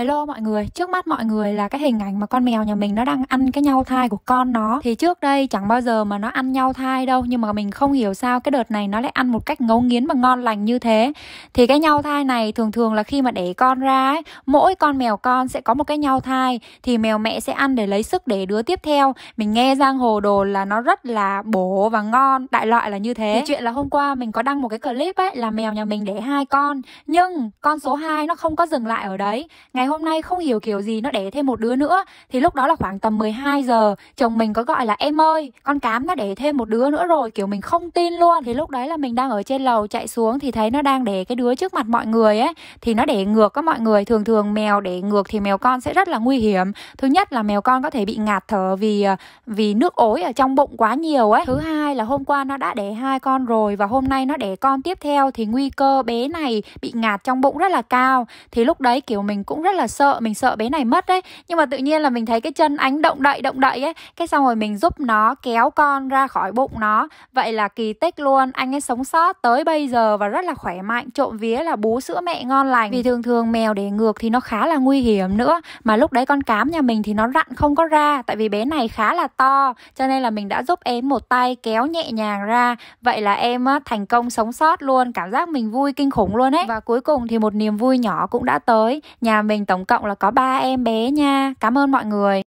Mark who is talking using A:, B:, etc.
A: Hello mọi người, trước mắt mọi người là cái hình ảnh mà con mèo nhà mình nó đang ăn cái nhau thai của con nó Thì trước đây chẳng bao giờ mà nó ăn nhau thai đâu Nhưng mà mình không hiểu sao cái đợt này nó lại ăn một cách ngấu nghiến và ngon lành như thế Thì cái nhau thai này thường thường là khi mà để con ra ấy Mỗi con mèo con sẽ có một cái nhau thai Thì mèo mẹ sẽ ăn để lấy sức để đứa tiếp theo Mình nghe giang hồ đồ là nó rất là bổ và ngon Đại loại là như thế Thì chuyện là hôm qua mình có đăng một cái clip ấy là mèo nhà mình để hai con Nhưng con số 2 nó không có dừng lại ở đấy Ngày hôm nay không hiểu kiểu gì nó đẻ thêm một đứa nữa thì lúc đó là khoảng tầm 12 giờ chồng mình có gọi là em ơi con cám nó đẻ thêm một đứa nữa rồi kiểu mình không tin luôn thì lúc đấy là mình đang ở trên lầu chạy xuống thì thấy nó đang đẻ cái đứa trước mặt mọi người ấy thì nó đẻ ngược các mọi người thường thường mèo đẻ ngược thì mèo con sẽ rất là nguy hiểm thứ nhất là mèo con có thể bị ngạt thở vì à, vì nước ối ở trong bụng quá nhiều ấy thứ hai là hôm qua nó đã đẻ hai con rồi và hôm nay nó đẻ con tiếp theo thì nguy cơ bé này bị ngạt trong bụng rất là cao thì lúc đấy kiểu mình cũng rất rất là sợ mình sợ bé này mất đấy nhưng mà tự nhiên là mình thấy cái chân ánh động đậy động đậy ấy cái xong rồi mình giúp nó kéo con ra khỏi bụng nó vậy là kỳ tích luôn anh ấy sống sót tới bây giờ và rất là khỏe mạnh trộm vía là bú sữa mẹ ngon lành vì thường thường mèo để ngược thì nó khá là nguy hiểm nữa mà lúc đấy con cám nhà mình thì nó rặn không có ra tại vì bé này khá là to cho nên là mình đã giúp em một tay kéo nhẹ nhàng ra vậy là em thành công sống sót luôn cảm giác mình vui kinh khủng luôn ấy và cuối cùng thì một niềm vui nhỏ cũng đã tới nhà mình mình tổng cộng là có ba em bé nha. Cảm ơn mọi người.